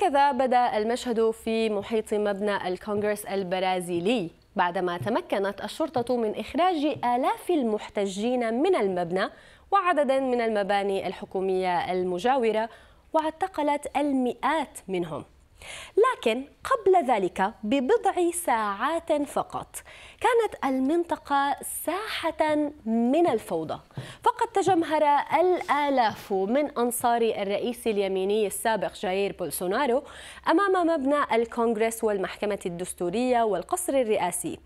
هكذا بدا المشهد في محيط مبنى الكونغرس البرازيلي بعدما تمكنت الشرطة من إخراج آلاف المحتجين من المبنى وعددا من المباني الحكومية المجاورة واعتقلت المئات منهم لكن قبل ذلك ببضع ساعات فقط كانت المنطقة ساحة من الفوضى تجمهر الآلاف من أنصار الرئيس اليميني السابق جاير بولسونارو أمام مبنى الكونغرس والمحكمة الدستورية والقصر الرئاسي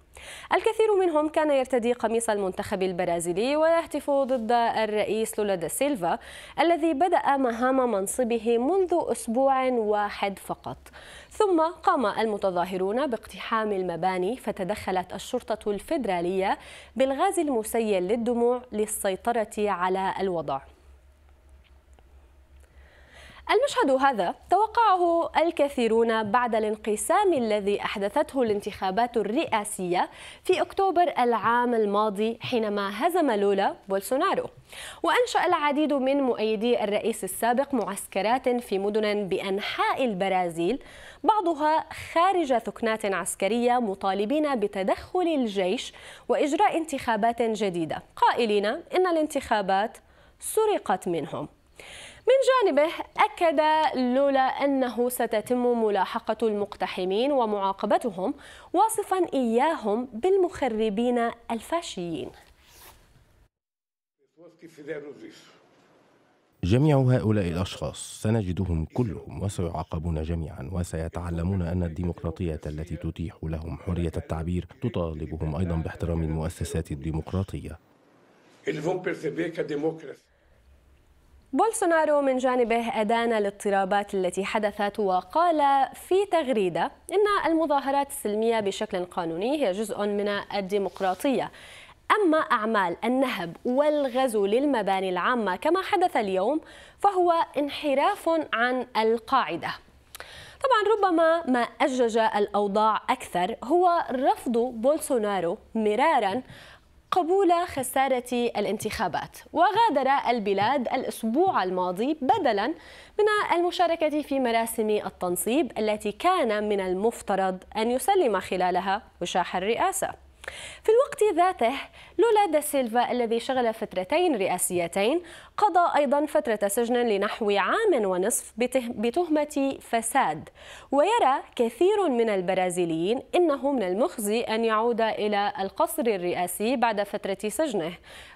الكثير منهم كان يرتدي قميص المنتخب البرازيلي ويهتف ضد الرئيس لولا دا سيلفا الذي بدأ مهام منصبه منذ أسبوع واحد فقط ثم قام المتظاهرون باقتحام المباني فتدخلت الشرطة الفيدرالية بالغاز المسيل للدموع للسيطرة على على الوضع المشهد هذا توقعه الكثيرون بعد الانقسام الذي أحدثته الانتخابات الرئاسية في أكتوبر العام الماضي حينما هزم لولا بولسونارو وأنشأ العديد من مؤيدي الرئيس السابق معسكرات في مدن بأنحاء البرازيل بعضها خارج ثكنات عسكرية مطالبين بتدخل الجيش وإجراء انتخابات جديدة قائلين إن الانتخابات سرقت منهم من جانبه أكد لولا أنه ستتم ملاحقة المقتحمين ومعاقبتهم واصفا إياهم بالمخربين الفاشيين جميع هؤلاء الأشخاص سنجدهم كلهم وسيعاقبون جميعا وسيتعلمون أن الديمقراطية التي تتيح لهم حرية التعبير تطالبهم أيضا باحترام المؤسسات الديمقراطية بولسونارو من جانبه أدان الاضطرابات التي حدثت وقال في تغريدة إن المظاهرات السلمية بشكل قانوني هي جزء من الديمقراطية أما أعمال النهب والغزو للمباني العامة كما حدث اليوم فهو انحراف عن القاعدة طبعا ربما ما أجج الأوضاع أكثر هو رفض بولسونارو مرارا قبول خسارة الانتخابات وغادر البلاد الأسبوع الماضي بدلا من المشاركة في مراسم التنصيب التي كان من المفترض أن يسلم خلالها وشاح الرئاسة في الوقت ذاته لولا دا سيلفا الذي شغل فترتين رئاسيتين قضى أيضا فترة سجن لنحو عام ونصف بتهمة فساد ويرى كثير من البرازيليين إنه من المخزي أن يعود إلى القصر الرئاسي بعد فترة سجنه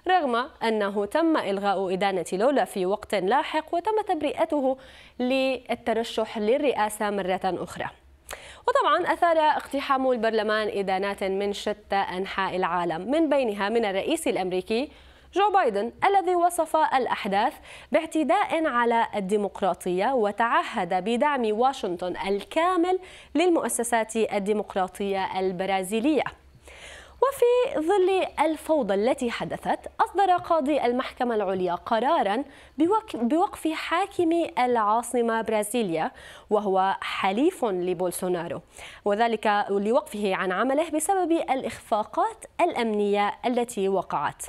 رغم أنه تم إلغاء إدانة لولا في وقت لاحق وتم تبرئته للترشح للرئاسة مرة أخرى وطبعا أثار اقتحام البرلمان إدانات من شتى أنحاء العالم من بينها من الرئيس الأمريكي جو بايدن الذي وصف الأحداث باعتداء على الديمقراطية وتعهد بدعم واشنطن الكامل للمؤسسات الديمقراطية البرازيلية وفي ظل الفوضى التي حدثت أصدر قاضي المحكمة العليا قرارا بوقف حاكم العاصمة برازيليا وهو حليف لبولسونارو وذلك لوقفه عن عمله بسبب الإخفاقات الأمنية التي وقعت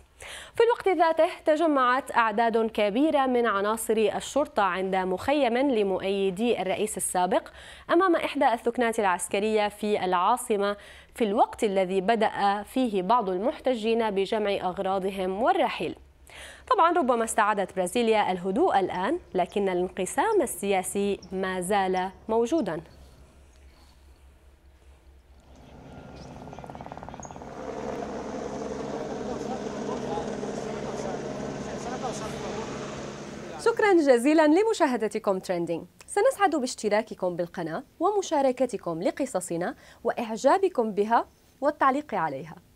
في الوقت ذاته تجمعت أعداد كبيرة من عناصر الشرطة عند مخيم لمؤيدي الرئيس السابق أمام إحدى الثكنات العسكرية في العاصمة في الوقت الذي بدأ فيه بعض المحتجين بجمع أغراضهم والرحيل طبعا ربما استعادت برازيليا الهدوء الآن لكن الانقسام السياسي ما زال موجوداً شكرا جزيلا لمشاهدتكم ترندينج سنسعد باشتراككم بالقناة ومشاركتكم لقصصنا وإعجابكم بها والتعليق عليها